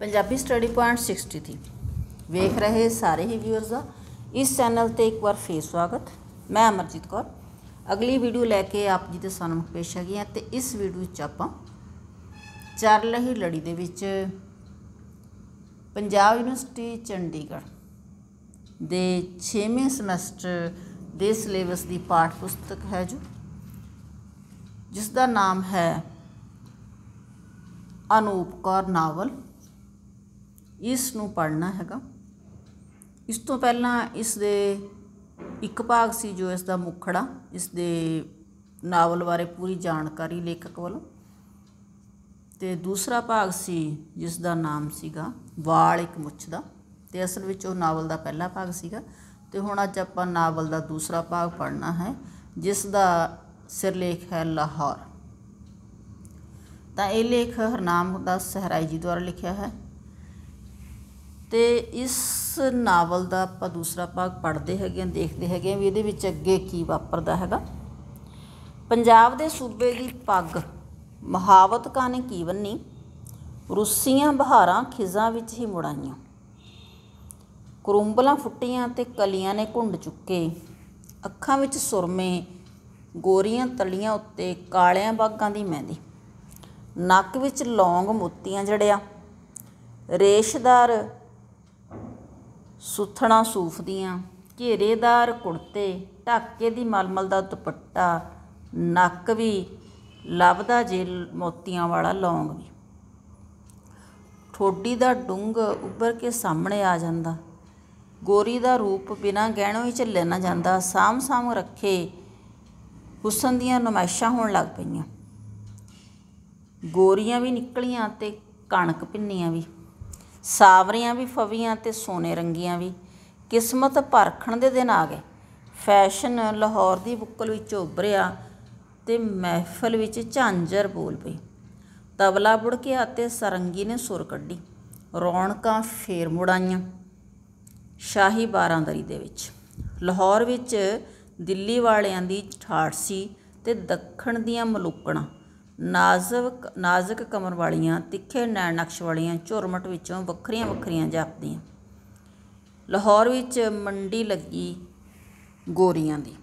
Punjabi study point 60 ਦੀ ਵੇਖ ਰਹੇ ਸਾਰੇ ਹੀ ਵਿਊਅਰਸ ਦਾ ਇਸ ਚੈਨਲ ਤੇ ਇੱਕ ਵਾਰ ਫੇਰ ਸਵਾਗਤ ਮੈਂ ਅਮਰਜੀਤ ਕੌਰ ਅਗਲੀ ਵੀਡੀਓ ਲੈ ਕੇ ਆਪ ਜੀ ਦੇ ਸਾਹਮਣੇ ਪੇਸ਼ ਆ ਗਈ ਹਾਂ ਤੇ ਇਸ ਵੀਡੀਓ ਵਿੱਚ ਆਪਾਂ ਚੱਲ ਰਹੀ ਲੜੀ ਦੇ ਵਿੱਚ ਪੰਜਾਬ ਯੂਨੀਵਰਸਿਟੀ ਚੰਡੀਗੜ੍ਹ ਦੇ 6ਵੇਂ ਸਮੈਸਟਰ ਦੇ ਸਿਲੇਬਸ ਦੀ ਪਾਠ ਪੁਸਤਕ ਹੈ ਜੋ ਜਿਸ ਦਾ ਨਾਮ ਹੈ ਅਨੂਪ ਕੌਰ ਨਾਵਲ ਇਸ ਨੂੰ ਪੜ੍ਹਨਾ ਹੈਗਾ ਇਸ ਤੋਂ ਪਹਿਲਾਂ ਇਸ ਦੇ ਇੱਕ ਭਾਗ ਸੀ ਜੋ ਇਸ ਦਾ ਮੁਖੜਾ ਇਸ ਦੇ ਨਾਵਲ ਬਾਰੇ ਪੂਰੀ ਜਾਣਕਾਰੀ ਲੇਖਕ ਵੱਲੋਂ ਤੇ ਦੂਸਰਾ ਭਾਗ ਸੀ ਜਿਸ ਦਾ ਨਾਮ ਸੀਗਾ ਵਾਲ ਇੱਕ ਮੁੱਛ ਦਾ ਤੇ ਅਸਲ ਵਿੱਚ ਉਹ ਨਾਵਲ ਦਾ ਪਹਿਲਾ ਭਾਗ ਸੀਗਾ ਤੇ ਹੁਣ ਅੱਜ ਆਪਾਂ ਨਾਵਲ ਦਾ ਦੂਸਰਾ ਭਾਗ ਪੜ੍ਹਨਾ ਹੈ ਜਿਸ ਦਾ ਸਿਰਲੇਖ ਹੈ ਲਾਹੌਰ ਤਾਂ ਇਹ ਲੇਖ ਹਰਨਾਮ ਦਾ ਸਹਰਾਈ ਜੀ ਦੁਆਰਾ ਲਿਖਿਆ ਹੈ ਤੇ ਇਸ ਨਾਵਲ ਦਾ ਆਪਾਂ ਦੂਸਰਾ ਭਾਗ ਪੜ੍ਹਦੇ ਹੈਗੇ ਆਂ ਦੇਖਦੇ ਹੈਗੇ ਆਂ ਵੀ ਇਹਦੇ ਵਿੱਚ ਅੱਗੇ ਕੀ ਵਾਪਰਦਾ ਹੈਗਾ ਪੰਜਾਬ ਦੇ ਸੂਬੇ ਦੀ ਪੱਗ ਮਹਾਵਤ ਕਾਨੇ ਕੀ ਬੰਨੀ ਰੂਸੀਆਂ ਬਹਾਰਾਂ ਖਿਜ਼ਾਂ ਵਿੱਚ ਹੀ ਮੁੜਾਈਆਂ ਕਰੁੰਬਲਾਂ ਫੁੱਟੀਆਂ ਤੇ ਕਲੀਆਂ ਨੇ ਘੁੰਡ ਚੁੱਕੇ ਅੱਖਾਂ ਵਿੱਚ ਸੁਰਮੇ ਗੋਰੀਆਂ ਤਲੀਆਂ ਉੱਤੇ ਕਾਲਿਆਂ ਬਾਗਾਂ ਦੀ ਮਹਿੰਦੀ ਨੱਕ ਵਿੱਚ ਲੌਂਗ ਮੋਤੀਆਂ ਜੜਿਆ ਰੇਸ਼ਦਾਰ ਸੁਥਣਾ ਸੂਫ ਦੀਆਂ ਘੇਰੇਦਾਰ ਕੁੜਤੇ ਢਾਕੇ ਦੀ ਮਲਮਲ ਦਾ ਦੁਪੱਟਾ ਨੱਕ ਵੀ ਲੱਭਦਾ ਜੇ ਮੋਤੀਆਂ ਵਾਲਾ ਲੌਂਗ ਵੀ ਠੋਡੀ ਦਾ ਡੁੰਗ ਉੱਪਰ ਕੇ ਸਾਹਮਣੇ ਆ ਜਾਂਦਾ ਗੋਰੀ ਦਾ ਰੂਪ ਬਿਨਾ ਗਹਿਣੋਂ ਹੀ ਝੱਲੇ ਨਾ ਜਾਂਦਾ ਸਾਮ ਸਾਮ ਰੱਖੇ ਹੁਸਨ ਦੀਆਂ ਨਮਾਇਸ਼ਾਂ ਹੋਣ ਲੱਗ ਪਈਆਂ ਗੋਰੀਆਂ ਵੀ ਨਿਕਲੀਆਂ ਤੇ ਕਣਕ ਪਿੰਨੀਆਂ ਵੀ ਸਾਵਰੀਆਂ ਵੀ ਫਵੀਆਂ ਤੇ ਸੋਨੇ ਰੰਗੀਆਂ ਵੀ ਕਿਸਮਤ ਪਰਖਣ ਦੇ ਦਿਨ ਆ ਗਏ ਫੈਸ਼ਨ ਲਾਹੌਰ ਦੀ ਬੁੱਕਲ ਵਿੱਚ ਉੱਭਰਿਆ ਤੇ ਮਹਿਫਲ ਵਿੱਚ ਝਾਂਜਰ ਬੋਲ ਪਈ ਤਬਲਾ ਕੇ ਤੇ ਸਰੰਗੀ ਨੇ ਸੁਰ ਕੱਢੀ ਰੌਣਕਾਂ ਫੇਰ ਮੁੜਾਈਆਂ ਸ਼ਾਹੀ ਬਾਰਾਂਦਰੀ ਦੇ ਵਿੱਚ ਲਾਹੌਰ ਵਿੱਚ ਦਿੱਲੀ ਵਾਲਿਆਂ ਦੀ ਠਾਠ ਸੀ ਤੇ ਦੱਖਣ ਦੀਆਂ ਮਲੂਕਣਾ ਨਾਜ਼ਕ ਨਾਜ਼ਕ ਕਮਰ ਵਾਲੀਆਂ ਤਿੱਖੇ ਨੈਣ ਨਕਸ਼ ਵਾਲੀਆਂ ਝੁਰਮਟ ਵਿੱਚੋਂ ਵੱਖਰੀਆਂ ਵੱਖਰੀਆਂ ਜਾਪਦੀਆਂ ਲਾਹੌਰ ਵਿੱਚ ਮੰਡੀ ਲੱਗੀ ਗੋਰੀਆਂ ਦੀ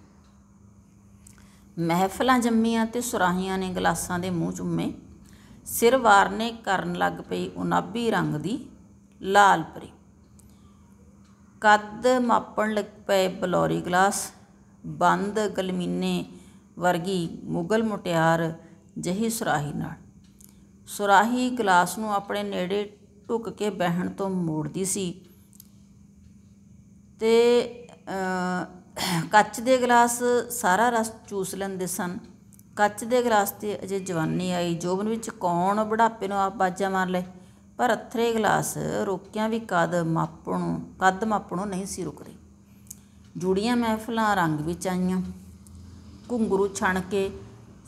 ਮਹਿਫਲਾਂ ਜੰਮੀਆਂ ਤੇ ਸੁਰਾਹੀਆਂ ਨੇ ਗਲਾਸਾਂ ਦੇ ਮੂੰਹ ਚੁੰਮੇ ਸਿਰ ਵਾਰਨੇ ਕਰਨ ਲੱਗ ਪਈ ਉਨਾਬੀ ਰੰਗ ਦੀ ਲਾਲ ਪਰੀ ਕੱਦ ਮਾਪਣ ਲੱਗ ਪਏ ਬਲੌਰੀ ਗਲਾਸ ਬੰਦ ਗਲਮੀਨੇ ਵਰਗੀ ਮੁਗਲ ਮੁਟਿਆਰ ਜਹੀ ਸੁਰਾਹੀ ਨਾਲ ਸੁਰਾਹੀ ਗਲਾਸ ਨੂੰ ਆਪਣੇ ਨੇੜੇ ਢੁੱਕ ਕੇ ਬਹਿਣ ਤੋਂ ਮੋੜਦੀ ਸੀ ਤੇ ਕੱਚ ਦੇ ਗਲਾਸ ਸਾਰਾ ਰਸ ਚੂਸ ਲੈਂਦੇ ਸਨ ਕੱਚ ਦੇ ਗਲਾਸ ਤੇ ਅਜੇ ਜਵਾਨੀ ਆਈ ਜੋਬਨ ਵਿੱਚ ਕੌਣ ਬੁਢਾਪੇ ਨੂੰ ਆਪ ਬਾਜਾ ਮਾਰ ਲੈ ਪਰ ਅਥਰੇ ਗਲਾਸ ਰੋਕਿਆਂ ਵੀ ਕਦ ਮਾਪਣੋਂ ਕਦ ਮਾਪਣੋਂ ਨਹੀਂ ਸੀ ਰੁਕਦੇ ਜੁੜੀਆਂ ਮਹਿਫਲਾਂ ਰੰਗ ਵਿੱਚ ਆਈਆਂ ਘੁੰਗਰੂ ਛਣ ਕੇ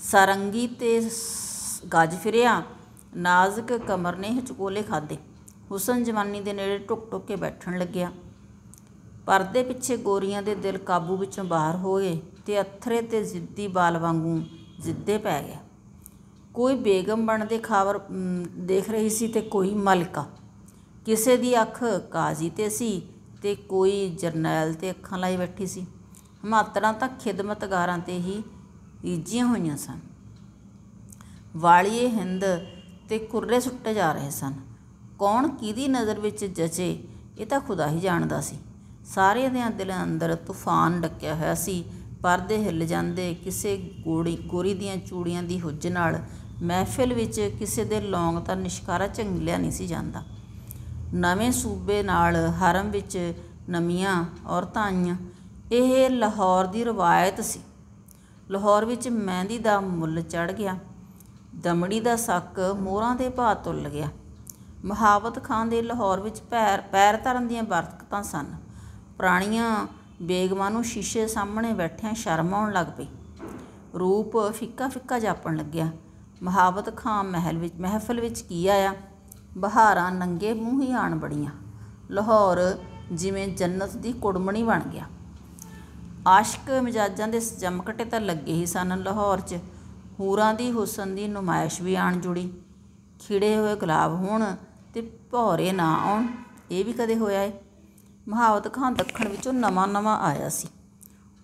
ਸਰੰਗੀ ਤੇ ਗੱਜ ਫਿਰਿਆ ਨਾਜ਼ਕ ਕਮਰ ਨੇ ਹਚਕੋਲੇ ਖਾਦੇ ਹੁਸਨ ਜਵਾਨੀ ਦੇ ਨੇੜੇ ਟੁਕ ਟੁਕ ਕੇ ਬੈਠਣ ਲੱਗਿਆ ਪਰਦੇ ਪਿੱਛੇ ਗੋਰੀਆਂ ਦੇ ਦਿਲ ਕਾਬੂ ਵਿੱਚੋਂ ਬਾਹਰ ਹੋ ਗਏ ਤੇ ਅਥਰੇ ਤੇ ਜ਼ਿੱਦੀ ਬਾਲ ਵਾਂਗੂ ਜ਼ਿੱਦੇ ਪੈ ਗਿਆ ਕੋਈ ਬੇਗਮ ਬਣਦੇ ਖਾਵਰ ਦੇਖ ਰਹੀ ਸੀ ਤੇ ਕੋਈ ਮਲਕਾ ਕਿਸੇ ਦੀ ਅੱਖ ਕਾਜ਼ੀ ਤੇ ਸੀ ਤੇ ਕੋਈ ਜਰਨੈਲ ਤੇ ਅੱਖਾਂ ਲਾਈ ਬੈਠੀ ਸੀ ਹਮਾਤਰਾ ਤਾਂ ਖਿਦਮਤਗਾਰਾਂ ਤੇ ਹੀ ਰੀਝੀਆਂ ਹੋਈਆਂ ਸਨ ਵਾਲੀਏ ਹਿੰਦ ਤੇ ਕੁਰਲੇ ਸੁੱਟੇ ਜਾ ਰਹੇ ਸਨ ਕੌਣ ਕਿਹਦੀ ਨਜ਼ਰ ਵਿੱਚ ਜਚੇ ਇਹ ਤਾਂ ਖੁਦਾ ਹੀ ਜਾਣਦਾ ਸੀ ਸਾਰਿਆਂ ਦੇ ਦਿਲਾਂ ਅੰਦਰ ਤੂਫਾਨ ਡੱਕਿਆ ਹੋਇਆ ਸੀ ਪਰਦੇ ਹਿੱਲ ਜਾਂਦੇ ਕਿਸੇ ਗੋੜੀ ਗੋਰੀ ਦੀਆਂ ਚੂੜੀਆਂ ਦੀ ਹੁੱਜ ਨਾਲ ਮਹਿਫਿਲ ਵਿੱਚ ਕਿਸੇ ਦੇ ਲੌਂਗ ਤਾਂ ਨਿਸ਼ਕਾਰਾ ਲਿਆ ਨਹੀਂ ਸੀ ਜਾਂਦਾ ਨਵੇਂ ਸੂਬੇ ਨਾਲ ਹਰਮ ਵਿੱਚ ਨਮੀਆਂ ਔਰਤਾਂ ਆਈਆਂ ਇਹ ਲਾਹੌਰ ਦੀ ਰਵਾਇਤ ਸੀ ਲਾਹੌਰ ਵਿੱਚ ਮਹਿੰਦੀ ਦਾ ਮੁੱਲ ਚੜ ਗਿਆ ਦਮੜੀ ਦਾ ਸੱਕ ਮੋਹਰਾਂ ਦੇ ਭਾਅ ਤੁੱਲ ਗਿਆ ਮਹਾਵਤ ਖਾਨ ਦੇ ਲਾਹੌਰ ਵਿੱਚ ਪੈਰ ਪੈਰ ਧਰਨ ਦੀਆਂ ਵਰਤਕਤਾਂ ਸਨ ਪ੍ਰਾਣੀਆਂ ਬੇਗਮਾਂ ਨੂੰ ਸ਼ੀਸ਼ੇ ਸਾਹਮਣੇ ਬੈਠਿਆਂ ਸ਼ਰਮ ਆਉਣ ਲੱਗ ਪਈ ਰੂਪ ਫਿੱਕਾ ਫਿੱਕਾ ਜਾਪਣ ਲੱਗਿਆ ਮਹਾਵਤ ਖਾਨ ਮਹਿਲ ਵਿੱਚ ਮਹਿਫਲ ਵਿੱਚ ਕੀ ਆਇਆ ਬਹਾਰਾਂ ਨੰਗੇ ਮੂੰਹ ਹੀ ਆਣ ਬੜੀਆਂ ਲਾਹੌਰ ਜਿਵੇਂ ਜੰਨਤ ਦੀ ਕੁੜਮਣੀ ਬਣ ਗਿਆ ਆਸ਼ਕ ਮਜਾਜਾਂ ਦੇ ਜਮਕਟੇ ਤਾਂ ਲੱਗੇ ਹੀ ਸਨ ਲਾਹੌਰ 'ਚ ਹੂਰਾਂ ਦੀ ਹੁਸਨ ਦੀ ਨੁਮਾਇਸ਼ ਵੀ ਆਣ ਜੁੜੀ ਖਿੜੇ ਹੋਏ ਗੁਲਾਬ ਹੋਣ ਤੇ ਭੌਰੇ ਨਾ ਆਉਣ ਇਹ ਵੀ ਕਦੇ ਹੋਇਆ ਏ ਮਹਾਵਤ ਖਾਨ ਦੱਖਣ ਵਿੱਚੋਂ ਨਵਾਂ-ਨਵਾਂ ਆਇਆ ਸੀ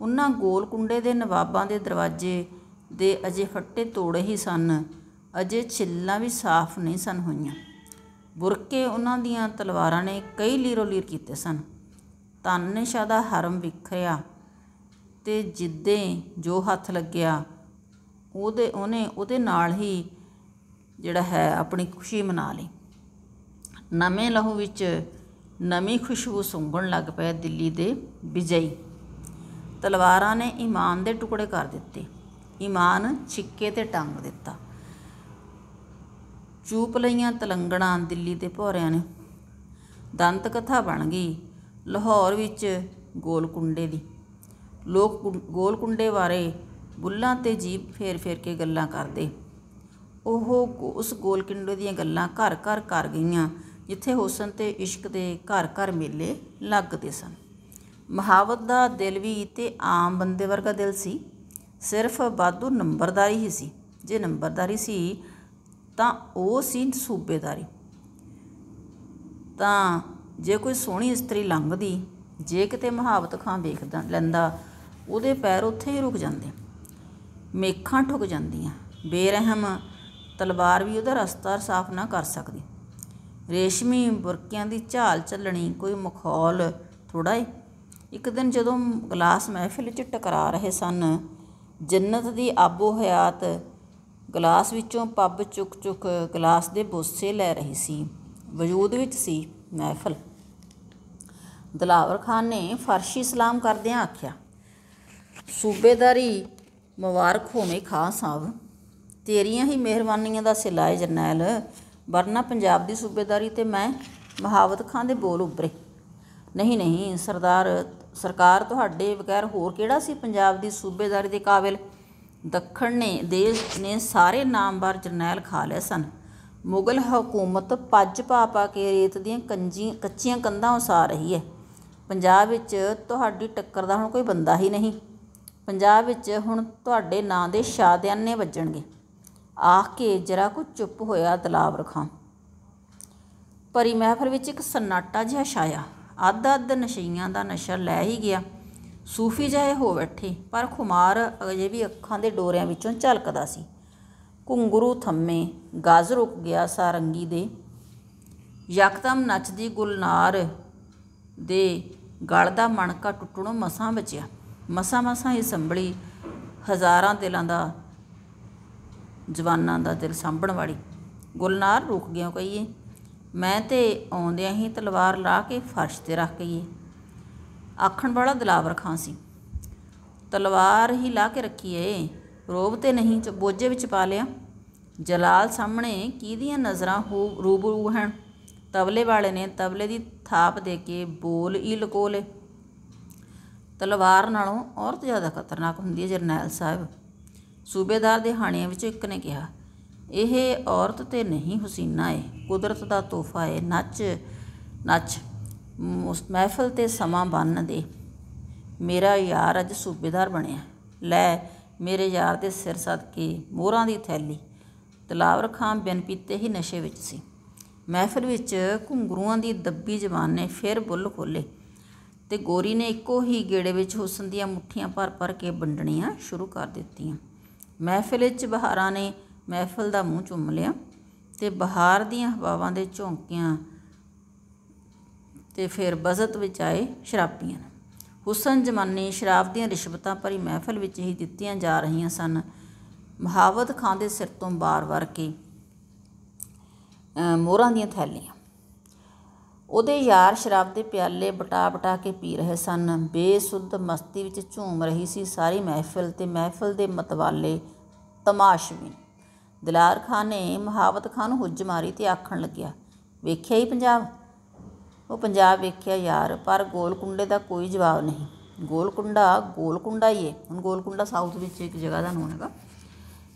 ਉਹਨਾਂ ਗੋਲ ਕੁੰਡੇ ਦੇ ਨਵਾਬਾਂ ਦੇ ਦਰਵਾਜ਼ੇ ਦੇ ਅਜੇ ਫੱਟੇ ਤੋੜੇ ਹੀ ਸਨ ਅਜੇ ਛਿੱਲਾਂ ਵੀ ਸਾਫ਼ ਨਹੀਂ ਸਨ ਹੋਈਆਂ ਬੁਰਕੇ ਉਹਨਾਂ ਦੀਆਂ ਤਲਵਾਰਾਂ ਨੇ ਕਈ ਲੀਰੋ ਲੀਰ ਕੀਤੇ ਸਨ ਤਾਨਿਸ਼ਾ ਦਾ ਹਰਮ ਵਿਖਰਿਆ ਤੇ ਜਿੱਦੇ ਜੋ ਹੱਥ ਲੱਗਿਆ ਉਹਦੇ ਉਹਨੇ ਉਹਦੇ ਨਾਲ ਹੀ ਜਿਹੜਾ ਹੈ ਆਪਣੀ ਖੁਸ਼ੀ ਮਨਾ ਲਈ ਨਵੇਂ ਲਹੂ ਵਿੱਚ ਨਵੀਂ ਖੁਸ਼ਬੂ ਸੁੰਘਣ ਲੱਗ ਪਿਆ ਦਿੱਲੀ ਦੇ ਵਿਜੈ ਤਲਵਾਰਾਂ ਨੇ ਇਮਾਨ ਦੇ ਟੁਕੜੇ ਕਰ ਦਿੱਤੇ ਇਮਾਨ ਛਿੱਕੇ ਤੇ ਟੰਗ ਦਿੱਤਾ ਚੂਪ ਲਈਆਂ ਤਲੰਗਣਾ ਦਿੱਲੀ ਦੇ ਭੋਰਿਆਂ ਨੇ ਦੰਤ ਕਥਾ ਬਣ ਗਈ ਲਾਹੌਰ ਵਿੱਚ ਗੋਲਕੁੰਡੇ ਦੀ ਲੋਕ ਗੋਲ ਕੁੰਡੇ ਬਾਰੇ ਬੁੱਲਾਂ ਤੇ ਜੀਭ ਫੇਰ ਫੇਰ ਕੇ ਗੱਲਾਂ ਕਰਦੇ ਉਹ ਉਸ ਗੋਲ ਕੁੰਡੇ ਦੀਆਂ ਗੱਲਾਂ ਘਰ ਘਰ ਕਰ ਗਈਆਂ ਜਿੱਥੇ ਹੁਸਨ ਤੇ ਇਸ਼ਕ ਦੇ ਘਰ ਘਰ ਮੇਲੇ ਲੱਗਦੇ ਸਨ ਮਹਾਵਤ ਦਾ ਦਿਲ ਵੀ ਤੇ ਆਮ ਬੰਦੇ ਵਰਗਾ ਦਿਲ ਸੀ ਸਿਰਫ ਬਾਦੂ ਨੰਬਰਦਾਰੀ ਹੀ ਸੀ ਜੇ ਨੰਬਰਦਾਰੀ ਸੀ ਤਾਂ ਉਹ ਸੀ ਸੂਬੇਦਾਰੀ ਤਾਂ ਜੇ ਕੋਈ ਸੋਹਣੀ ਇਸਤਰੀ ਲੰਘਦੀ ਜੇ ਕਿਤੇ ਮਹਾਵਤ ਖਾਂ ਵੇਖਦਾ ਲੈਂਦਾ ਉਹਦੇ ਪੈਰ ਉੱਥੇ ਹੀ ਰੁਕ ਜਾਂਦੇ ਮੇਖਾਂ ਠੁਕ ਜਾਂਦੀਆਂ ਬੇਰਹਿਮ ਤਲਵਾਰ ਵੀ ਉਹਦਾ ਰਸਤਾ ਸਾਫ਼ ਨਾ ਕਰ ਸਕਦੀ ਰੇਸ਼ਮੀ ਬੁਰਕਿਆਂ ਦੀ ਝਾਲ ਚੱਲਣੀ ਕੋਈ ਮਖੌਲ ਥੋੜਾ ਹੀ ਇੱਕ ਦਿਨ ਜਦੋਂ ਗਲਾਸ ਮਹਿਫਿਲ 'ਚ ਟਕਰਾ ਰਹੇ ਸਨ ਜੰਨਤ ਦੀ ਆਬੋ ਹਯਾਤ ਗਲਾਸ ਵਿੱਚੋਂ ਪੱਬ ਚੁੱਕ ਚੁੱਕ ਗਲਾਸ ਦੇ ਬੋਸੇ ਲੈ ਰਹੀ ਸੀ ਵਜੂਦ ਵਿੱਚ ਸੀ ਮਹਿਫਲ ਦਲਾਵਰ ਖਾਨ ਨੇ ਫਰਸ਼ੀ ਸਲਾਮ ਕਰਦਿਆਂ ਆਖਿਆ ਸੂਬੇਦਾਰੀ ਮੁਬਾਰਕ ਹੋਵੇ ਖਾਨ ਸਾਹਿਬ ਤੇਰੀਆਂ ਹੀ ਮਿਹਰਬਾਨੀਆਂ ਦਾ ਸਿਲਾਏ ਜਰਨੈਲ ਵਰਨਾ ਪੰਜਾਬ ਦੀ ਸੂਬੇਦਾਰੀ ਤੇ ਮੈਂ ਮਹਾਵਤ ਖਾਨ ਦੇ ਬੋਲ ਉੱਭਰੇ ਨਹੀਂ ਨਹੀਂ ਸਰਦਾਰ ਸਰਕਾਰ ਤੁਹਾਡੇ ਬਗੈਰ ਹੋਰ ਕਿਹੜਾ ਸੀ ਪੰਜਾਬ ਦੀ ਸੂਬੇਦਾਰੀ ਦੇ ਕਾਬਿਲ ਦੱਖਣ ਨੇ ਦੇਸ਼ ਨੇ ਸਾਰੇ ਨਾਮਵਰ ਜਰਨੈਲ ਖਾ ਲਏ ਸਨ ਮੁਗਲ ਹਕੂਮਤ ਪੱਜ ਪਾ ਪਾ ਕੇ ਰੇਤ ਦੀਆਂ ਕੰਜੀ ਕੱਚੀਆਂ ਕੰਧਾਂ ਉਸਾਰ ਰਹੀ ਹੈ ਪੰਜਾਬ ਵਿੱਚ ਤੁਹਾਡੀ ਟੱਕਰ ਦਾ ਹੁਣ ਕੋਈ ਬੰਦਾ ਹੀ ਨਹੀਂ ਪੰਜਾਬ ਵਿੱਚ ਹੁਣ ਤੁਹਾਡੇ ਨਾਂ ਦੇ ਸ਼ਾਦਿਆਨੇ ਵੱਜਣਗੇ ਆਖ ਕੇ ਜਰਾ ਕੁ ਚੁੱਪ ਹੋਇਆ ਤਲਾਬ ਰਖਾਂ ਪਰੀ ਮਹਿਫਲ ਵਿੱਚ ਇੱਕ ਸਨਾਟਾ ਜਿਹਾ ਛਾਇਆ ਅੱਧ ਅੱਧ ਨਸ਼ਈਆਂ ਦਾ ਨਸ਼ਾ ਲੈ ਹੀ ਗਿਆ ਸੂਫੀ ਜਾਏ ਹੋ ਬੈਠੇ ਪਰ ਖੁਮਾਰ ਅਜੇ ਵੀ ਅੱਖਾਂ ਦੇ ਡੋਰਿਆਂ ਵਿੱਚੋਂ ਝਲਕਦਾ ਸੀ ਕੁੰਗਰੂ ਥੰਮੇ ਗਾਜ਼ ਰੁਕ ਗਿਆ ਸਾਰੰਗੀ ਦੇ ਯਕਦਮ ਨੱਚਦੀ ਗੁਲਨਾਰ ਦੇ ਗਲ ਦਾ ਮਣਕਾ ਟੁੱਟਣੋਂ ਮਸਾਂ ਬਚਿਆ ਮਸਾ ਮਸਾ ਇਹ ਸੰਭਲੀ ਹਜ਼ਾਰਾਂ ਦਿਲਾਂ ਦਾ ਜਵਾਨਾਂ ਦਾ ਦਿਲ ਸਾਂਭਣ ਵਾਲੀ ਗੁਲਨਾਰ ਰੁਕ ਗਿਆ ਕਹੀਏ ਮੈਂ ਤੇ ਆਉਂਦਿਆਂ ਹੀ ਤਲਵਾਰ ਲਾ ਕੇ ਫਰਸ਼ ਤੇ ਰੱਖ ਗਈ ਆਖਣ ਵਾਲਾ ਦਿਲਾਵਰ ਖਾਂ ਸੀ ਤਲਵਾਰ ਹੀ ਲਾ ਕੇ ਰੱਖੀ ਏ ਰੋਬ ਤੇ ਨਹੀਂ ਬੋਝੇ ਵਿੱਚ ਪਾ ਲਿਆ ਜਲਾਲ ਸਾਹਮਣੇ ਕੀਦੀਆਂ ਨਜ਼ਰਾਂ ਹੋ ਰੂਬਰੂ ਹਨ ਤਬਲੇ ਵਾਲੇ ਨੇ ਤਬਲੇ ਦੀ ਥਾਪ ਦੇ ਕੇ ਬੋਲ ਹੀ ਲਕੋਲੇ ਤਲਵਾਰ ਨਾਲੋਂ ਔਰਤ ਜ਼ਿਆਦਾ ਖਤਰਨਾਕ ਹੁੰਦੀ ਹੈ ਜਰਨੈਲ ਸਾਹਿਬ ਸੂਬੇਦਾਰ ਦੇ ਹਾਣੀਆਂ ਵਿੱਚ ਇੱਕ ਨੇ ਕਿਹਾ ਇਹ ਔਰਤ ਤੇ ਨਹੀਂ ਹੁਸੀਨਾ ਏ ਕੁਦਰਤ ਦਾ ਤੋਹਫਾ ਏ ਨੱਚ ਨੱਚ ਮਹਿਫਲ ਤੇ ਸਮਾਂ ਬੰਨ ਦੇ ਮੇਰਾ ਯਾਰ ਅੱਜ ਸੂਬੇਦਾਰ ਬਣਿਆ ਲੈ ਮੇਰੇ ਯਾਰ ਦੇ ਸਿਰ ਸਦਕੇ ਮੋਹਰਾਂ ਦੀ ਥੈਲੀ ਤਲਾਵਰ ਖਾਂ ਬਿਨ ਪੀਤੇ ਹੀ ਨਸ਼ੇ ਵਿੱਚ ਸੀ ਮਹਿਫਲ ਵਿੱਚ ਘੁੰਗਰੂਆਂ ਦੀ ਦੱਬੀ ਜ਼ਬਾਨ ਨੇ ਫਿਰ ਬੁੱਲ ਖੋਲੇ ਤੇ ਗੋਰੀ ਨੇ ਇੱਕੋ ਹੀ ਗੇੜੇ ਵਿੱਚ ਹੁਸਨ ਦੀਆਂ ਮੁੱਠੀਆਂ ਭਰ-ਭਰ ਕੇ ਵੰਡਣੀਆਂ ਸ਼ੁਰੂ ਕਰ ਦਿੱਤੀਆਂ ਮਹਿਫਿਲ ਵਿੱਚ ਬਹਾਰਾਂ ਨੇ ਮਹਿਫਲ ਦਾ ਮੂੰਹ ਚੁੰਮ ਲਿਆ ਤੇ ਬਹਾਰ ਦੀਆਂ ਹਵਾਵਾਂ ਦੇ ਝੋਂਕਿਆਂ ਤੇ ਫਿਰ ਬਜ਼ਤ ਵਿੱਚ ਆਏ ਸ਼ਰਾਬੀਆਂ ਹੁਸਨ ਜਮਾਨੇ ਸ਼ਰਾਬ ਦੀਆਂ ਰਿਸ਼ਵਤਾਂ ਭਰੀ ਮਹਿਫਲ ਵਿੱਚ ਹੀ ਦਿੱਤੀਆਂ ਜਾ ਰਹੀਆਂ ਸਨ ਮਹਾਵਤ ਖਾਂ ਦੇ ਸਿਰ ਤੋਂ ਬਾਰ-ਬਾਰ ਕੇ ਮੋਹਰਾਂ ਦੀਆਂ ਥੈਲੀਆਂ ਉਹਦੇ ਯਾਰ ਸ਼ਰਾਬ ਦੇ ਪਿਆਲੇ ਬਟਾ-ਬਟਾ ਕੇ ਪੀ ਰਹੇ ਸਨ। ਬੇਸੁੱਧ ਮਸਤੀ ਵਿੱਚ ਝੂਮ ਰਹੀ ਸੀ ਸਾਰੀ ਮਹਿਫਿਲ ਤੇ ਮਹਿਫਿਲ ਦੇ ਮਤਵਾਲੇ ਤਮਾਸ਼ਬੀਨ। ਦਿਲਾਰ ਖਾਨ ਨੇ ਮਹਾਵਤ ਖਾਨ ਨੂੰ ਹੁੱਜ ਮਾਰੀ ਤੇ ਆਖਣ ਲੱਗਿਆ, "ਵੇਖਿਆ ਹੀ ਪੰਜਾਬ?" "ਉਹ ਪੰਜਾਬ ਵੇਖਿਆ ਯਾਰ, ਪਰ ਗੋਲਕੁੰਡੇ ਦਾ ਕੋਈ ਜਵਾਬ ਨਹੀਂ।" "ਗੋਲਕੁੰਡਾ ਗੋਲਕੁੰਡਾ ਹੀ ਏ।" ਹੁਣ ਗੋਲਕੁੰਡਾ ਸਾਊਥ ਵਿੱਚ ਇੱਕ ਜਗ੍ਹਾ ਦਾ ਨਾਮ ਹੈਗਾ।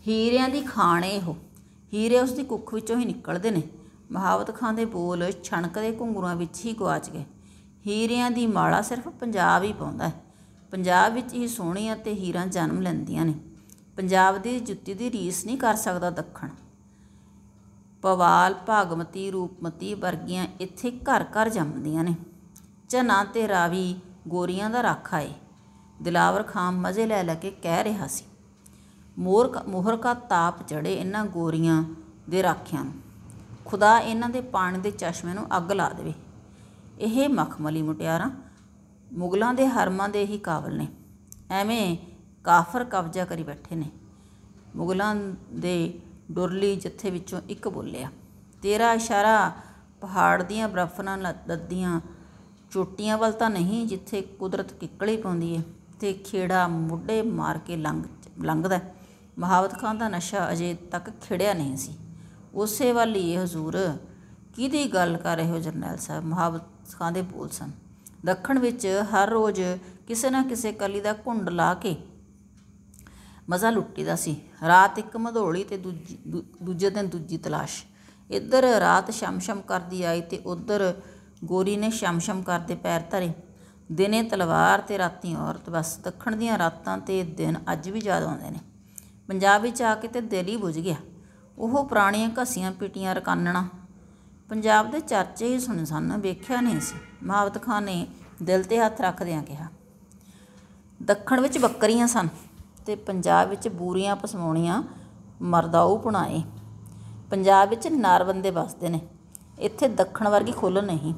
"ਹੀਰਿਆਂ ਦੀ ਖਾਣੇ ਹੋ ਉਹ। ਹੀਰੇ ਉਸ ਦੀ ਕੁੱਖ ਵਿੱਚੋਂ ਹੀ ਨਿਕਲਦੇ ਨੇ।" ਮਹਾਵਤ ਖਾਂ ਦੇ ਬੋਲ ਛਣਕਦੇ ਘੁੰਗਰੂਆਂ ਵਿੱਚ ਹੀ ਗਵਾਚ ਗਏ ਹੀਰਿਆਂ ਦੀ ਮਾਲਾ ਸਿਰਫ ਪੰਜਾਬ ਹੀ ਪਾਉਂਦਾ ਹੈ ਪੰਜਾਬ ਵਿੱਚ ਹੀ ਸੋਹਣੀਆਂ ਤੇ ਹੀਰਾਂ ਜਨਮ ਲੈਂਦੀਆਂ ਨੇ ਪੰਜਾਬ ਦੀ ਜੁੱਤੀ ਦੀ ਰੀਸ ਨਹੀਂ ਕਰ ਸਕਦਾ ਦੱਖਣ ਪਵਾਲ ਭਾਗਮਤੀ ਰੂਪਮਤੀ ਵਰਗੀਆਂ ਇੱਥੇ ਘਰ ਘਰ ਜੰਮਦੀਆਂ ਨੇ ਚਨਾ ਤੇ ਰਾਵੀ ਗੋਰੀਆਂ ਦਾ ਰਾਖਾ ਏ ਦਿਲਾਵਰ ਖਾਂ ਮਜ਼ੇ ਲੈ ਲੈ ਕੇ ਕਹਿ ਰਿਹਾ ਸੀ ਮੋਹਰ ਮੋਹਰ ਦਾ ਤਾਪ ਚੜੇ ਇਹਨਾਂ ਗੋਰੀਆਂ ਦੇ ਰਾਖਿਆਂ ਨੂੰ ਖੁਦਾ ਇਹਨਾਂ ਦੇ ਪਾਣ ਦੇ ਚਸ਼ਮੇ ਨੂੰ ਅੱਗ ਲਾ ਦੇਵੇ ਇਹ ਮਖਮਲੀ ਮੁਟਿਆਰਾਂ ਮੁਗਲਾਂ ਦੇ ਹਰਮਾਂ ਦੇ ਹੀ ਕਾਬਲ ਨੇ ਐਵੇਂ ਕਾਫਰ ਕਬਜ਼ਾ ਕਰੀ ਬੈਠੇ ਨੇ ਮੁਗਲਾਂ ਦੇ ਡੁਰਲੀ ਜਿੱਥੇ ਵਿੱਚੋਂ ਇੱਕ ਬੋਲਿਆ ਤੇਰਾ ਇਸ਼ਾਰਾ ਪਹਾੜ ਦੀਆਂ ਬਰਫ਼ਨਾਂ ਲੱਦਦੀਆਂ ਚੋਟੀਆਂ ਵੱਲ ਤਾਂ ਨਹੀਂ ਜਿੱਥੇ ਕੁਦਰਤ ਕਿੱਕਲੀ ਪਾਉਂਦੀ ਏ ਤੇ ਖੇੜਾ ਮੁੱਢੇ ਮਾਰ ਕੇ ਲੰਘ ਲੰਘਦਾ ਮਹਾਵਤ ਖਾਨ ਦਾ ਨਸ਼ਾ ਅਜੇ ਤੱਕ ਖਿੜਿਆ ਨਹੀਂ ਸੀ ਉਸੇ ਵਾਲੀ ਇਹ ਹਜ਼ੂਰ ਕਿਹਦੀ ਗੱਲ ਕਰ ਰਹੇ ਹੋ ਜਰਨੈਲ ਸਾਹਿਬ ਮੁਹੱਬਤ ਖਾਂ ਦੇ ਬੋਲ ਸਨ ਦੱਖਣ ਵਿੱਚ ਹਰ ਰੋਜ਼ ਕਿਸੇ ਨਾ ਕਿਸੇ ਕਲੀ ਦਾ ਘੁੰਡ ਲਾ ਕੇ ਮਜ਼ਾ ਲੁੱਟੀਦਾ ਸੀ ਰਾਤ ਇੱਕ ਮਧੋਲੀ ਤੇ ਦੂਜੀ ਦੂਜੇ ਦਿਨ ਦੂਜੀ ਤਲਾਸ਼ ਇੱਧਰ ਰਾਤ ਸ਼ਮਸ਼ਮ ਕਰਦੀ ਆਈ ਤੇ ਉੱਧਰ ਗੋਰੀ ਨੇ ਸ਼ਮਸ਼ਮ ਕਰਦੇ ਪੈਰ ਧਰੇ ਦਿਨੇ ਤਲਵਾਰ ਤੇ ਰਾਤੀ ਔਰਤ ਬਸ ਦੱਖਣ ਦੀਆਂ ਰਾਤਾਂ ਤੇ ਦਿਨ ਅੱਜ ਵੀ ਯਾਦ ਆਉਂਦੇ ਨੇ ਪੰਜਾਬ ਵਿੱਚ ਆ ਕੇ ਤੇ ਦਿਲ ਹੀ ਬੁਝ ਗਿਆ ਉਹ ਪੁਰਾਣੀਆਂ ਘਸੀਆਂ ਪਿਟੀਆਂ ਰਕਾਨਣਾ ਪੰਜਾਬ ਦੇ ਚਰਚੇ ਹੀ ਸੁਣੇ ਸਨ ਵੇਖਿਆ ਨਹੀਂ ਸੀ ਮਾਵਤ ਖਾਨ ਨੇ ਦਿਲ ਤੇ ਹੱਥ ਰੱਖਦਿਆਂ ਕਿਹਾ ਦੱਖਣ ਵਿੱਚ ਬੱਕਰੀਆਂ ਸਨ ਤੇ ਪੰਜਾਬ ਵਿੱਚ ਬੂਰੀਆਂ ਪਸਮੋਣੀਆਂ ਉਹ ਬਣਾਏ ਪੰਜਾਬ ਵਿੱਚ ਨਾਰ ਬੰਦੇ ਵਸਦੇ ਨੇ ਇੱਥੇ ਦੱਖਣ ਵਰਗੀ ਖੁੱਲ ਨਹੀਂ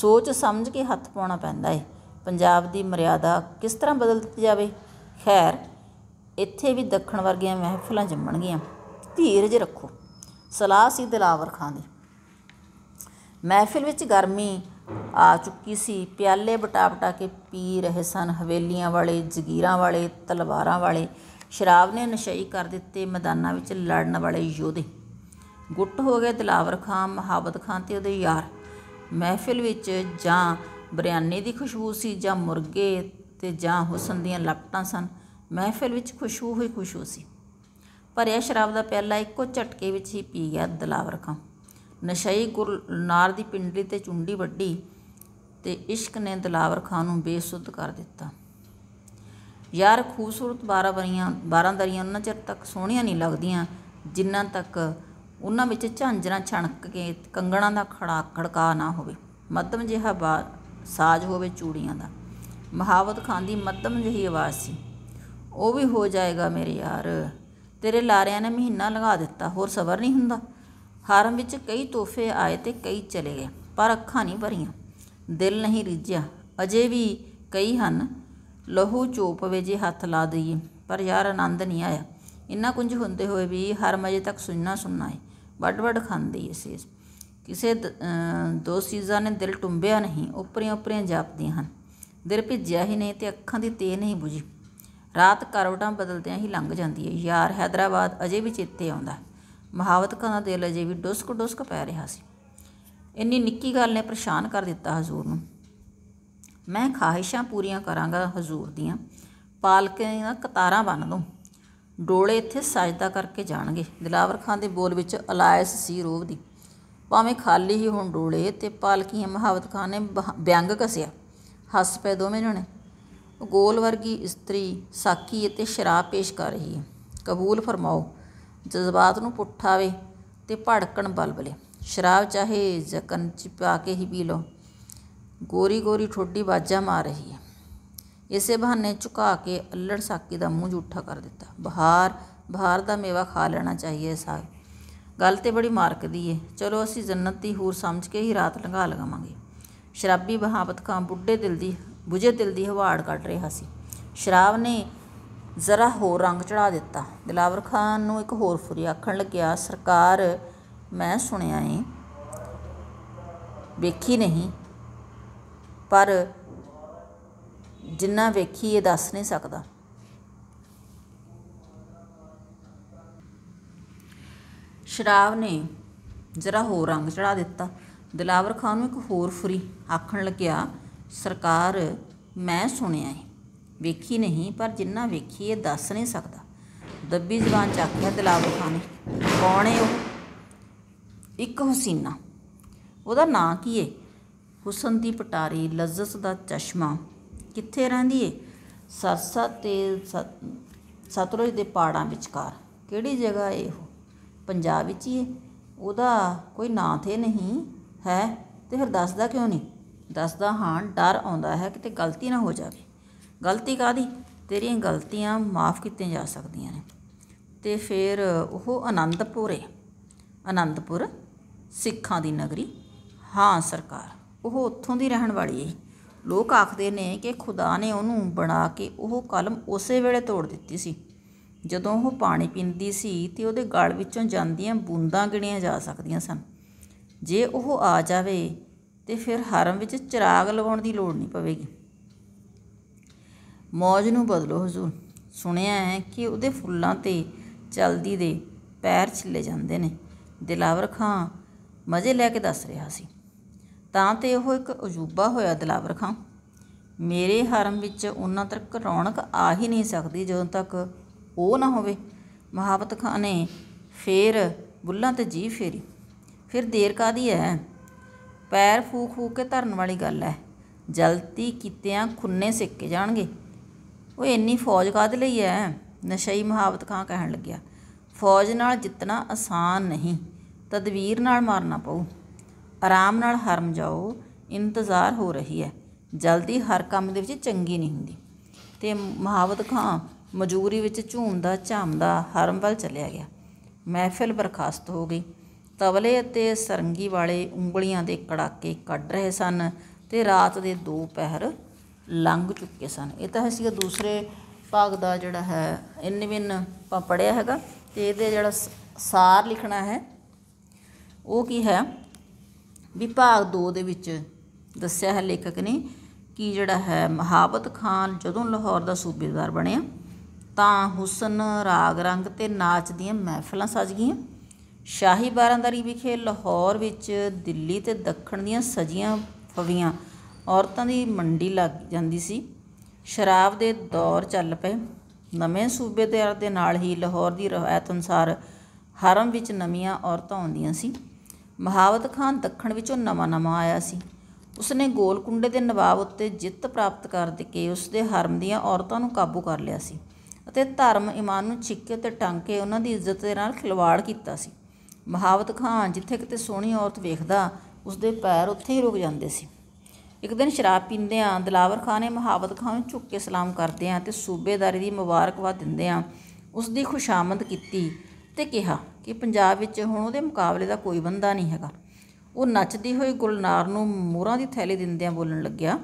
ਸੋਚ ਸਮਝ ਕੇ ਹੱਥ ਪਾਉਣਾ ਪੈਂਦਾ ਏ ਪੰਜਾਬ ਦੀ ਮਰਿਆਦਾ ਕਿਸ ਤਰ੍ਹਾਂ ਬਦਲ ਦਿੱਤੀ ਜਾਵੇ ਖੈਰ ਇੱਥੇ ਵੀ ਦੱਖਣ ਵਰਗੀਆਂ ਮਹਿਫਲਾਂ ਜੰਮਣਗੀਆਂ ਧੀਰਜ ਰੱਖੋ ਸਲਾਹ ਸੀ ਦਿਲਾਵਰ ਖਾਨ ਦੀ ਮਹਿਫਿਲ ਵਿੱਚ ਗਰਮੀ ਆ ਚੁੱਕੀ ਸੀ ਪਿਆਲੇ ਬਟਾਪਟਾ ਕੇ ਪੀ ਰਹੇ ਸਨ ਹਵੇਲੀਆਂ ਵਾਲੇ ਜ਼ਗੀਰਾਂ ਵਾਲੇ ਤਲਵਾਰਾਂ ਵਾਲੇ ਸ਼ਰਾਬ ਨੇ ਨਸ਼ਈ ਕਰ ਦਿੱਤੇ ਮੈਦਾਨਾਂ ਵਿੱਚ ਲੜਨ ਵਾਲੇ ਯੋਧੇ ਗੁੱਟ ਹੋ ਗਏ ਦਿਲਾਵਰ ਖਾਨ ਮਹਾਬਤ ਖਾਨ ਤੇ ਉਹਦੇ ਯਾਰ ਮਹਿਫਿਲ ਵਿੱਚ ਜਾਂ ਬਰਿਆਨੀ ਦੀ ਖੁਸ਼ਬੂ ਸੀ ਜਾਂ ਮੁਰਗੇ ਤੇ ਜਾਂ ਹੁਸਨ ਦੀਆਂ ਲਪਟਾਂ ਸਨ ਮਹਿਫਿਲ ਵਿੱਚ ਖੁਸ਼ਬੂ ਹੀ ਖੁਸ਼ਬੂ ਸੀ ਭਰਿਆ ਸ਼ਰਾਬ ਦਾ ਪਿਆਲਾ ਇੱਕੋ ਝਟਕੇ ਵਿੱਚ ਹੀ ਪੀ ਗਿਆ ਦਲਾਵਰ ਖਾਂ ਨਸ਼ਈ ਗੁਰ ਨਾਰ ਦੀ ਪਿੰਡਲੀ ਤੇ ਚੁੰਡੀ ਵੱਡੀ ਤੇ ਇਸ਼ਕ ਨੇ ਦਲਾਵਰ ਖਾਂ ਨੂੰ ਬੇਸੁੱਧ ਕਰ ਦਿੱਤਾ ਯਾਰ ਖੂਬਸੂਰਤ 12 ਬਰੀਆਂ 12 ਦਰੀਆਂ ਉਹਨਾਂ ਚਿਰ ਤੱਕ ਸੋਹਣੀਆਂ ਨਹੀਂ ਲੱਗਦੀਆਂ ਜਿੰਨਾ ਤੱਕ ਉਹਨਾਂ ਵਿੱਚ ਝਾਂਜਰਾਂ ਛਣਕ ਕੇ ਕੰਗਣਾ ਦਾ ਖੜਾ ਖੜਕਾ ਨਾ ਹੋਵੇ ਮੱਧਮ ਜਿਹਾ ਸਾਜ਼ ਹੋਵੇ ਚੂੜੀਆਂ ਦਾ ਮਹਾਵਤ ਖਾਂ ਦੀ ਮੱਧਮ ਜਿਹੀ ਆਵਾਜ਼ ਸੀ ਉਹ ਵੀ ਹੋ ਜਾਏਗਾ ਮੇਰੇ ਯਾਰ ਤੇਰੇ ਲਾਰਿਆਂ ਨੇ ਮਹੀਨਾ ਲਗਾ ਦਿੱਤਾ ਹੋਰ ਸਬਰ ਨਹੀਂ ਹੁੰਦਾ ਹਾਰਮ ਵਿੱਚ ਕਈ ਤੋਹਫੇ ਆਏ ਤੇ ਕਈ ਚਲੇ ਗਏ ਪਰ ਅੱਖਾਂ ਨਹੀਂ ਭਰੀਆਂ ਦਿਲ ਨਹੀਂ ਰਿੱਝਿਆ ਅਜੇ ਵੀ ਕਈ ਹਨ ਲਹੂ ਚੋਪ ਵੇ ਜੇ ਹੱਥ ਲਾ ਦਈਏ ਪਰ ਯਾਰ ਆਨੰਦ ਨਹੀਂ ਆਇਆ ਇੰਨਾ ਕੁਝ ਹੁੰਦੇ ਹੋਏ ਵੀ ਹਰ ਮਜੇ ਤੱਕ ਸੁਣਨਾ ਸੁਣਨਾ ਹੈ ਵੱਡ ਵੱਡ ਖਾਂਦੀ ਏ ਸੇਸ ਕਿਸੇ ਦੋ ਸੀਜ਼ਾਂ ਨੇ ਦਿਲ ਟੁੰਬਿਆ ਨਹੀਂ ਉਪਰੇ ਉਪਰੇ ਜਾਪਦੀਆਂ ਹਨ ਦਿਲ ਭਿੱਜਿਆ ਹੀ ਨਹੀਂ ਤੇ ਅੱਖਾਂ ਦੀ ਤੇ ਨਹੀਂ ਬੁਝੀ ਰਾਤ ਕਰਵਟਾਂ ਬਦਲਦਿਆਂ ਹੀ ਲੰਘ ਜਾਂਦੀ ਹੈ ਯਾਰ ਹైదరాబాద్ ਅਜੇ ਵੀ ਚੇਤੇ ਆਉਂਦਾ ਮਹਾਵਤ ਦਾ ਦਿਲ ਅਜੇ ਵੀ ਡੁਸਕ ਡੁਸਕ ਪੈ ਰਿਹਾ ਸੀ ਇੰਨੀ ਨਿੱਕੀ ਗੱਲ ਨੇ ਪਰੇਸ਼ਾਨ ਕਰ ਦਿੱਤਾ ਹਜ਼ੂਰ ਨੂੰ ਮੈਂ ਖਾਹਿਸ਼ਾਂ ਪੂਰੀਆਂ ਕਰਾਂਗਾ ਹਜ਼ੂਰ ਦੀਆਂ ਪਾਲਕਾਂ ਨਾ ਕਤਾਰਾਂ ਬੰਨ ਦੋ ਡੋਲੇ ਇੱਥੇ ਸਜਦਾ ਕਰਕੇ ਜਾਣਗੇ ਦਿਲਾਵਰ ਖਾਨ ਦੇ ਬੋਲ ਵਿੱਚ ਅਲਾਇਸ ਸੀ ਰੋਬ ਦੀ ਭਾਵੇਂ ਖਾਲੀ ਹੀ ਹੁਣ ਡੋਲੇ ਤੇ ਪਾਲਕੀਆਂ ਮਹਾਵਤ ਖਾਨ ਨੇ ਵਿਅੰਗ ਕਸਿਆ ਹੱਸ ਪਏ ਦੋਵੇਂ ਜਣੇ ਗੋਲ ਵਰਗੀ ਇਸਤਰੀ ਸਾਕੀ ਅਤੇ ਸ਼ਰਾਬ ਪੇਸ਼ ਕਰ ਰਹੀ ਹੈ ਕਬੂਲ ਫਰਮਾਓ ਜਜ਼ਬਾਤ ਨੂੰ ਪੁੱਠਾਵੇ ਤੇ ਭੜਕਣ ਬਲਬਲੇ ਸ਼ਰਾਬ ਚਾਹੇ ਜ਼ਕਨ ਚ ਪਾ ਕੇ ਹੀ ਪੀ ਲਓ ਗੋਰੀ ਗੋਰੀ ਠੋਡੀ ਬਾਜਾ ਮਾਰ ਰਹੀ ਹੈ ਇਸੇ ਬਹਾਨੇ ਝੁਕਾ ਕੇ ਅਲੜ ਸਾਕੀ ਦਾ ਮੂੰਹ ਝੂਠਾ ਕਰ ਦਿੱਤਾ ਬਹਾਰ ਬਹਾਰ ਦਾ ਮੇਵਾ ਖਾ ਲੈਣਾ ਚਾਹੀਏ ਸਾਹ ਗੱਲ ਤੇ ਬੜੀ ਮਾਰਕਦੀ ਏ ਚਲੋ ਅਸੀਂ ਜੰਨਤ ਦੀ ਹੂਰ ਸਮਝ ਕੇ ਹੀ ਰਾਤ ਲੰਘਾ ਲਗਾਵਾਂਗੇ ਸ਼ਰਾਬੀ ਬਹਾਵਤ ਕਾਂ ਬੁੱਢੇ ਦਿਲ ਦੀ ਬੁਝੇ ਦਿਲ ਦੀ ਹਵਾੜ ਕੱਢ ਰਿਹਾ ਸੀ ਸ਼ਰਾਬ ਨੇ ਜ਼ਰਾ ਹੋਰ ਰੰਗ ਚੜਾ ਦਿੱਤਾ ਦਿਲਾਵਰ ਖਾਨ ਨੂੰ ਇੱਕ ਹੋਰ ਫੁਰੀ ਆਖਣ ਲੱਗਿਆ ਸਰਕਾਰ ਮੈਂ ਸੁਣਿਆ ਏ ਵੇਖੀ ਨਹੀਂ ਪਰ ਜਿੰਨਾ ਵੇਖੀ ਇਹ ਦੱਸ ਨਹੀਂ ਸਕਦਾ ਸ਼ਰਾਬ ਨੇ ਜ਼ਰਾ ਹੋਰ ਰੰਗ ਚੜਾ ਦਿੱਤਾ ਦਿਲਾਵਰ ਖਾਨ ਨੂੰ ਇੱਕ ਹੋਰ ਫੁਰੀ ਆਖਣ ਲੱਗਿਆ ਸਰਕਾਰ ਮੈਂ ਸੁਣਿਆ ਏ ਵੇਖੀ ਨਹੀਂ ਪਰ ਜਿੰਨਾ ਵੇਖੀ ਇਹ ਦੱਸ ਨਹੀਂ ਸਕਦਾ ਦੱਬੀ ਜ਼ਬਾਨ ਚ ਆਖਿਆ ਦਿਲਾਵਰ ਖਾਨ ਨੇ ਕੌਣ ਹੈ ਉਹ ਇੱਕ ਹਸੀਨਾ ਉਹਦਾ ਨਾਂ ਕੀ ਏ ਹੁਸਨ ਦੀ ਪਟਾਰੀ ਲਜ਼ਤ ਦਾ ਚਸ਼ਮਾ ਕਿੱਥੇ ਰਹਿੰਦੀ ਏ ਸਰਸਾ ਤੇ ਸਤਲੁਜ ਦੇ ਪਹਾੜਾਂ ਵਿਚਕਾਰ ਕਿਹੜੀ ਜਗ੍ਹਾ ਏ ਉਹ ਪੰਜਾਬ ਵਿੱਚ ਹੀ ਏ ਉਹਦਾ ਕੋਈ ਨਾਂ ਤੇ ਨਹੀਂ ਹੈ ਤੇ ਫਿਰ ਦੱਸਦਾ ਕਿਉਂ ਨਹੀਂ ਦੱਸਦਾ ਹਾਂ ਡਰ ਆਉਂਦਾ ਹੈ ਕਿਤੇ ਗਲਤੀ ਨਾ ਹੋ ਜਾਵੇ ਗਲਤੀ ਕਾਦੀ ਤੇਰੀਆਂ ਗਲਤੀਆਂ ਮਾਫ ਕੀਤੀਆਂ ਜਾ ਸਕਦੀਆਂ ਨੇ ਤੇ ਫਿਰ ਉਹ ਆਨੰਦਪੁਰੇ ਆਨੰਦਪੁਰ ਸਿੱਖਾਂ ਦੀ ਨਗਰੀ ਹਾਂ ਸਰਕਾਰ ਉਹ ਉੱਥੋਂ ਦੀ ਰਹਿਣ ਵਾਲੀ ਹੈ ਲੋਕ ਆਖਦੇ ਨੇ ਕਿ ਖੁਦਾ ਨੇ ਉਹਨੂੰ ਬਣਾ ਕੇ ਉਹ ਕਲਮ ਉਸੇ ਵੇਲੇ ਤੋੜ ਦਿੱਤੀ ਸੀ ਜਦੋਂ ਉਹ ਪਾਣੀ ਪੀਂਦੀ ਸੀ ਤੇ ਉਹਦੇ ਗਲ ਵਿੱਚੋਂ ਜਾਂਦੀਆਂ ਬੂੰਦਾਂ ਗਿਣੀਆਂ ਜਾ ਸਕਦੀਆਂ ਸਨ ਜੇ ਉਹ ਆ ਜਾਵੇ ਤੇ ਫਿਰ ਹਰਮ ਵਿੱਚ ਚਿਰਾਗ ਲਵਾਉਣ ਦੀ ਲੋੜ ਨਹੀਂ ਪਵੇਗੀ ਮੌਜ ਨੂੰ ਬਦਲੋ ਹਜ਼ੂਰ ਸੁਣਿਆ ਹੈ ਕਿ ਉਹਦੇ ਫੁੱਲਾਂ ਤੇ ਚਲਦੀ ਦੇ ਪੈਰ ਛਿੱਲੇ ਜਾਂਦੇ ਨੇ ਦਿਲਾਵਰ ਖਾਂ ਮਜ਼ੇ ਲੈ ਕੇ ਦੱਸ ਰਿਹਾ ਸੀ ਤਾਂ ਤੇ ਉਹ ਇੱਕ ਅਜੂਬਾ ਹੋਇਆ ਦਿਲਾਵਰ ਖਾਂ ਮੇਰੇ ਹਰਮ ਵਿੱਚ ਉਹਨਾਂ ਤੱਕ ਰੌਣਕ ਆ ਹੀ ਨਹੀਂ ਸਕਦੀ ਜਦੋਂ ਤੱਕ ਉਹ ਨਾ ਹੋਵੇ ਮਹਾਬਤ ਖਾਂ ਨੇ ਫੇਰ ਬੁੱਲਾਂ ਤੇ ਜੀ ਫੇਰੀ ਫਿਰ ਦੇਰ ਕਾਦੀ ਹੈ ਪੈਰ ਫੂਕ ਫੂਕ ਕੇ ਧਰਨ ਵਾਲੀ ਗੱਲ ਹੈ ਜਲਤੀ ਕੀਤਿਆਂ ਖੁੰਨੇ ਸਿੱਕ ਜਾਣਗੇ ਉਹ ਇੰਨੀ ਫੌਜ ਕਾਦ ਲਈ ਐ ਨਸ਼ਈ ਮਹਾਵਤ ਖਾਂ ਕਹਿਣ ਲੱਗਿਆ ਫੌਜ ਨਾਲ ਜਿੱਤਣਾ ਆਸਾਨ ਨਹੀਂ ਤਦਵੀਰ ਨਾਲ ਮਾਰਨਾ ਪਊ ਆਰਾਮ ਨਾਲ ਹਰਮ ਜਾਓ ਇੰਤਜ਼ਾਰ ਹੋ ਰਹੀ ਹੈ ਜਲਦੀ ਹਰ ਕੰਮ ਦੇ ਵਿੱਚ ਚੰਗੀ ਨਹੀਂ ਹੁੰਦੀ ਤੇ ਮਹਾਵਤ ਖਾਂ ਮਜੂਰੀ ਵਿੱਚ ਝੂਮਦਾ ਝਾਮਦਾ ਹਰਮ ਵੱਲ ਚਲਿਆ ਗਿਆ ਮਹਿਫਿਲ ਬਰਖਾਸਤ ਹੋ ਗਈ ਤਬਲੇ ਅਤੇ ਸਰੰਗੀ ਵਾਲੇ ਉਂਗਲੀਆਂ ਦੇ ਕੜਾਕੇ ਕੱਢ ਰਹੇ ਸਨ ਤੇ ਰਾਤ ਦੇ ਦੋ ਪਹਿਰ ਲੰਘ ਚੁੱਕੇ ਸਨ ਇਹ ਤਾਂ ਸੀਗਾ ਦੂਸਰੇ ਭਾਗ ਦਾ ਜਿਹੜਾ ਹੈ ਇਨਵਿਨ ਆਪਾਂ ਪੜਿਆ ਹੈਗਾ ਤੇ ਇਹਦੇ ਜਿਹੜਾ ਸਾਰ ਲਿਖਣਾ ਹੈ ਉਹ ਕੀ ਹੈ ਵਿਭਾਗ 2 ਦੇ ਵਿੱਚ ਦੱਸਿਆ ਹੈ ਲੇਖਕ ਨੇ ਕਿ ਜਿਹੜਾ ਹੈ ਮਹਾਬਤ ਖਾਨ ਜਦੋਂ ਲਾਹੌਰ ਦਾ ਸੂਬੇਦਾਰ ਬਣਿਆ ਤਾਂ ਹੁਸਨ ਰਾਗ ਰੰਗ ਤੇ ਨਾਚ ਦੀਆਂ ਮਹਿਫਲਾਂ ਸਜ ਗਈਆਂ ਸ਼ਾਹੀ ਬਾਰਾਂਦਰੀ ਵਿਖੇ ਲਾਹੌਰ ਵਿੱਚ ਦਿੱਲੀ ਤੇ ਦੱਖਣ ਦੀਆਂ ਸਜੀਆਂ ਫਵੀਆਂ ਔਰਤਾਂ ਦੀ ਮੰਡੀ ਲੱਗ ਜਾਂਦੀ ਸੀ ਸ਼ਰਾਬ ਦੇ ਦੌਰ ਚੱਲ ਪਏ ਨਵੇਂ ਸੂਬੇਦਾਰ ਦੇ ਨਾਲ ਹੀ ਲਾਹੌਰ ਦੀ ਰਵਾਇਤ ਅਨੁਸਾਰ ਹਰਮ ਵਿੱਚ ਨਵੀਆਂ ਔਰਤਾਂ ਆਉਂਦੀਆਂ ਸੀ ਮਹਾਵਤ ਖਾਨ ਦੱਖਣ ਵਿੱਚੋਂ ਨਵਾਂ ਨਵਾਂ ਆਇਆ ਸੀ ਉਸਨੇ ਗੋਲਕੁੰਡੇ ਦੇ ਨਵਾਬ ਉੱਤੇ ਜਿੱਤ ਪ੍ਰਾਪਤ ਕਰਕੇ ਉਸਦੇ ਹਰਮ ਦੀਆਂ ਔਰਤਾਂ ਨੂੰ ਕਾਬੂ ਕਰ ਲਿਆ ਸੀ ਅਤੇ ਧਰਮ ਇਮਾਨ ਨੂੰ ਛਿੱਕੇ ਤੇ ਟਾਂਕੇ ਉਹਨਾਂ ਦੀ ਇੱਜ਼ਤ ਦੇ ਨਾਲ ਖਿਲਵਾੜ ਕੀਤਾ ਸੀ ਮਹਾਵਤ ਖਾਨ ਜਿੱਥੇ ਕਿਤੇ ਸੋਹਣੀ ਔਰਤ ਵੇਖਦਾ ਉਸਦੇ ਪੈਰ ਉੱਥੇ ਹੀ ਰੁਕ ਜਾਂਦੇ ਸੀ ਇੱਕ ਦਿਨ ਸ਼ਰਾਬ ਪੀਂਦਿਆਂ ਦਲਾਵਰ ਖਾਨ ਨੇ ਮਹਾਵਤ ਖਾਨ ਨੂੰ ਝੁੱਕ ਕੇ ਸਲਾਮ ਕਰਦਿਆਂ ਤੇ ਸੂਬੇਦਾਰੀ ਦੀ ਮੁਬਾਰਕਬਾਦ ਦਿੰਦਿਆਂ ਉਸ ਦੀ ਖੁਸ਼ਾਮਦ ਕੀਤੀ ਤੇ ਕਿਹਾ ਕਿ ਪੰਜਾਬ ਵਿੱਚ ਹੁਣ ਉਹਦੇ ਮੁਕਾਬਲੇ ਦਾ ਕੋਈ ਬੰਦਾ ਨਹੀਂ ਹੈਗਾ ਉਹ ਨੱਚਦੀ ਹੋਈ ਗੁਲਨਾਰ ਨੂੰ ਮੋਹਰਾਂ ਦੀ ਥੈਲੀ ਦਿੰਦਿਆਂ ਬੋਲਣ ਲੱਗਿਆ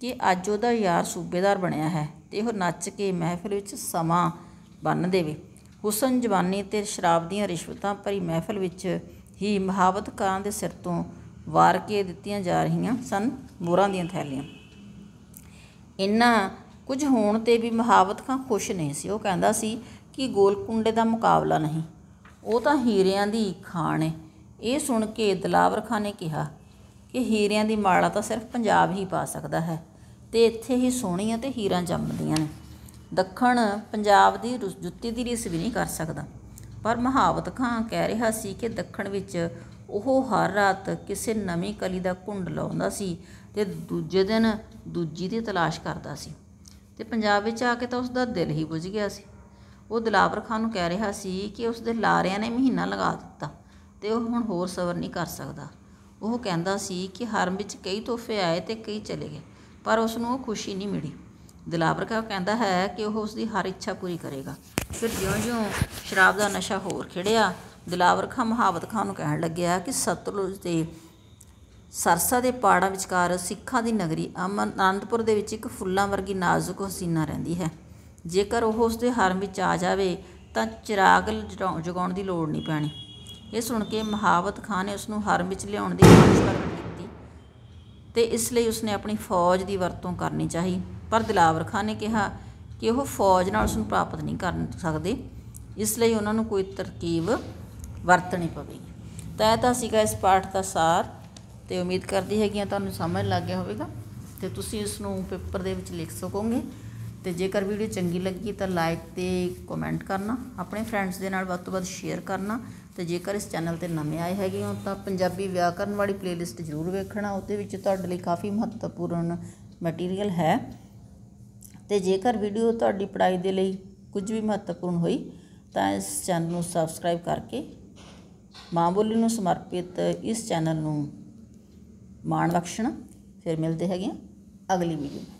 ਕਿ ਅੱਜ ਉਹਦਾ ਯਾਰ ਸੂਬੇਦਾਰ ਬਣਿਆ ਹੈ ਤੇ ਉਹ ਨੱਚ ਕੇ ਮਹਿਫਿਲ ਵਿੱਚ ਸਮਾਂ ਬੰਨ ਦੇਵੇ ਹੁਸਨ ਜਵਾਨੀ ਤੇ ਸ਼ਰਾਬ ਦੀਆਂ ਰਿਸ਼ਵਤਾਂ ਭਰੀ ਮਹਿਫਲ ਵਿੱਚ ਹੀ ਕਾਂ ਦੇ ਸਿਰ ਤੋਂ ਵਾਰ ਕੇ ਦਿੱਤੀਆਂ ਜਾ ਰਹੀਆਂ ਸਨ ਮੋਹਰਾਂ ਦੀਆਂ ਥੈਲੀਆਂ ਇੰਨਾ ਕੁਝ ਹੋਣ ਤੇ ਵੀ ਮਹਾਵਤਕਾਂ ਖੁਸ਼ ਨਹੀਂ ਸੀ ਉਹ ਕਹਿੰਦਾ ਸੀ ਕਿ ਗੋਲਕੁੰਡੇ ਦਾ ਮੁਕਾਬਲਾ ਨਹੀਂ ਉਹ ਤਾਂ ਹੀਰਿਆਂ ਦੀ ਖਾਣ ਹੈ ਇਹ ਸੁਣ ਕੇ ਦਲਾਵਰ ਖਾਨ ਨੇ ਕਿਹਾ ਕਿ ਹੀਰਿਆਂ ਦੀ ਮਾਲਾ ਤਾਂ ਸਿਰਫ ਪੰਜਾਬ ਹੀ ਪਾ ਸਕਦਾ ਹੈ ਤੇ ਇੱਥੇ ਹੀ ਸੋਹਣੀਆਂ ਤੇ ਹੀਰਾਂ ਜੰਮਦੀਆਂ ਨੇ ਦੱਖਣ ਪੰਜਾਬ ਦੀ ਜੁੱਤੀ ਦੀ ਰੀਸ ਵੀ ਨਹੀਂ ਕਰ ਸਕਦਾ ਪਰ ਮਹਾਵਤ ਖਾਂ ਕਹਿ ਰਿਹਾ ਸੀ ਕਿ ਦੱਖਣ ਵਿੱਚ ਉਹ ਹਰ ਰਾਤ ਕਿਸੇ ਨਵੀਂ ਕਲੀ ਦਾ ਕੁੰਡ ਲਾਉਂਦਾ ਸੀ ਤੇ ਦੂਜੇ ਦਿਨ ਦੂਜੀ ਦੀ ਤਲਾਸ਼ ਕਰਦਾ ਸੀ ਤੇ ਪੰਜਾਬ ਵਿੱਚ ਆ ਕੇ ਤਾਂ ਉਸ ਦਾ ਦਿਲ ਹੀ ਬੁਝ ਗਿਆ ਸੀ ਉਹ ਦਿਲਾਵਰ ਖਾਂ ਨੂੰ ਕਹਿ ਰਿਹਾ ਸੀ ਕਿ ਉਸ ਦੇ ਲਾਰਿਆਂ ਨੇ ਮਹੀਨਾ ਲਗਾ ਦਿੱਤਾ ਤੇ ਉਹ ਹੁਣ ਹੋਰ ਸਬਰ ਨਹੀਂ ਕਰ ਸਕਦਾ ਉਹ ਕਹਿੰਦਾ ਸੀ ਕਿ ਹਰਮ ਵਿੱਚ ਕਈ ਤੋਹਫੇ ਆਏ ਤੇ ਕਈ ਚਲੇ ਗਏ ਪਰ ਉਸ ਨੂੰ ਖੁਸ਼ੀ ਨਹੀਂ ਮਿਲੀ ਦਿਲਾਵਰ ਕਾ ਕਹਿੰਦਾ ਹੈ ਕਿ ਉਹ ਉਸ ਦੀ ਹਰ ਇੱਛਾ ਪੂਰੀ ਕਰੇਗਾ ਫਿਰ ਜਿਉਂ-ਜਿਉਂ ਸ਼ਰਾਬ ਦਾ ਨਸ਼ਾ ਹੋਰ ਖਿੜਿਆ ਦਿਲਾਵਰ ਖਾਂ ਮਹਾਵਤ ਖਾਂ ਨੂੰ ਕਹਿਣ ਲੱਗਿਆ ਕਿ ਸਤਲੁਜ ਦੇ ਸਰਸਾ ਦੇ ਪਹਾੜਾਂ ਵਿਚਕਾਰ ਸਿੱਖਾਂ ਦੀ ਨਗਰੀ ਅਮਨ ਦੇ ਵਿੱਚ ਇੱਕ ਫੁੱਲਾਂ ਵਰਗੀ ਨਾਜ਼ੁਕ ਹਸੀਨਾ ਰਹਿੰਦੀ ਹੈ ਜੇਕਰ ਉਹ ਉਸ ਦੇ ਹਰਮ ਵਿੱਚ ਆ ਜਾਵੇ ਤਾਂ ਚਿਰਾਗ ਜਗਾਉਣ ਦੀ ਲੋੜ ਨਹੀਂ ਪੈਣੀ ਇਹ ਸੁਣ ਕੇ ਮਹਾਵਤ ਖਾਨ ਨੇ ਉਸ ਨੂੰ ਹਰਮ ਵਿੱਚ ਲਿਆਉਣ ਦੀ ਕੋਸ਼ਿਸ਼ ਕੀਤੀ ਤੇ ਇਸ ਲਈ ਉਸਨੇ ਆਪਣੀ ਫੌਜ ਦੀ ਵਰਤੋਂ ਕਰਨੀ ਚਾਹੀ ਪਰ ਦਿਲਾਵਰ ਖਾਨ ਨੇ ਕਿਹਾ ਕਿ ਉਹ ਫੌਜ ਨਾਲ ਉਸ ਨੂੰ ਪ੍ਰਾਪਤ ਨਹੀਂ ਕਰ ਸਕਦੇ ਇਸ ਲਈ ਉਹਨਾਂ ਨੂੰ ਕੋਈ ਤਰਕੀਬ ਵਰਤਣੀ ਪਵੇਗੀ ਤਾਂ ਇਹ ਤਾਂ ਸੀਗਾ ਇਸ ਪਾਠ ਦਾ ਸਾਰ ਤੇ ਉਮੀਦ ਕਰਦੀ ਹੈ ਕਿ ਤੁਹਾਨੂੰ ਸਮਝ ਲੱਗ ਗਿਆ ਹੋਵੇਗਾ ਤੇ ਤੁਸੀਂ ਇਸ ਨੂੰ ਪੇਪਰ ਦੇ ਵਿੱਚ ਲਿਖ ਸਕੋਗੇ ਤੇ ਜੇਕਰ ਵੀਡੀਓ ਚੰਗੀ ਲੱਗੀ ਤਾਂ ਲਾਈਕ ਤੇ ਕਮੈਂਟ ਕਰਨਾ ਆਪਣੇ ਫਰੈਂਡਸ ਦੇ ਨਾਲ ਵੱਧ ਤੋਂ ਵੱਧ ਸ਼ੇਅਰ ਕਰਨਾ ਤੇ ਜੇਕਰ ਇਸ ਚੈਨਲ ਤੇ ਨਵੇਂ ਆਏ ਹੈਗੇ ਹੋ ਤਾਂ ਪੰਜਾਬੀ ਵਿਆਕਰਨ ਵਾਲੀ ਪਲੇਲਿਸਟ ਜ਼ਰੂਰ ਵੇਖਣਾ ਉਹਦੇ ਵਿੱਚ ਤੁਹਾਡੇ ਲਈ ਕਾਫੀ ਮਹੱਤਵਪੂਰਨ ਮਟੀਰੀਅਲ ਹੈ ਤੇ ਜੇਕਰ ਵੀਡੀਓ ਤੁਹਾਡੀ ਪੜ੍ਹਾਈ ਦੇ ਲਈ ਕੁਝ ਵੀ ਮਹੱਤਵਪੂਰਨ ਹੋਈ ਤਾਂ ਇਸ ਚੈਨਲ ਨੂੰ ਸਬਸਕ੍ਰਾਈਬ ਕਰਕੇ ਮਾਂ ਬੋਲੀ ਨੂੰ ਸਮਰਪਿਤ ਇਸ ਚੈਨਲ ਨੂੰ ਮਾਣ ਬਖਸ਼ਣਾ ਫਿਰ ਮਿਲਦੇ ਹੈਗੇ ਅਗਲੀ ਵੀਡੀਓ